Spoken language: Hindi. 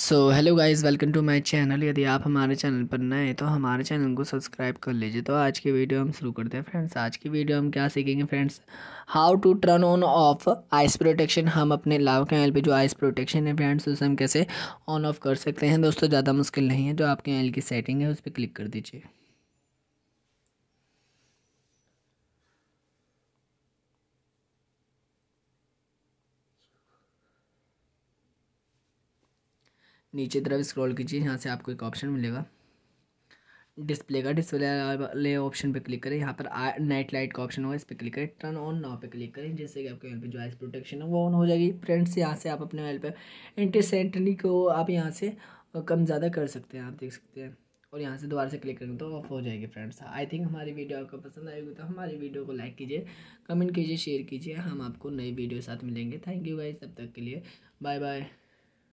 so hello guys welcome to my channel यदि आप हमारे चैनल पर नए हैं तो हमारे चैनल को सब्सक्राइब कर लीजिए तो आज की वीडियो हम शुरू करते हैं फ्रेंड्स आज की वीडियो हम क्या सीखेंगे friends how to turn on off eye protection हम अपने लाव के एल पे जो आइस प्रोटेक्शन है फ्रेंड्स उसे हम कैसे ऑन ऑफ कर सकते हैं दोस्तों ज़्यादा मुश्किल नहीं है जो आपके एल की सेटिंग है उस पर क्लिक कर दीजिए नीचे तरफ स्क्रॉल कीजिए यहाँ से आपको एक ऑप्शन मिलेगा डिस्प्ले का डिस्प्ले वाले ऑप्शन पे क्लिक करें यहाँ पर नाइट लाइट का ऑप्शन होगा इस पर क्लिक करें टर्न ऑन नाव पे क्लिक करें जिससे कि आपके मोबाइल पे जो आइस प्रोटेक्शन है वो ऑन हो जाएगी फ्रेंड्स यहाँ से आप अपने मोबाइल पे इंटरसेंटली को आप यहाँ से कम ज़्यादा कर सकते हैं आप देख सकते हैं और यहाँ से दोबारा से क्लिक करेंगे तो ऑफ हो जाएगी फ्रेंड्स आई थिंक हमारी वीडियो आपको पसंद आएगी तो हमारी वीडियो को लाइक कीजिए कमेंट कीजिए शेयर कीजिए हम आपको नई वीडियो साथ मिलेंगे थैंक यू भाई तब तक के लिए बाय बाय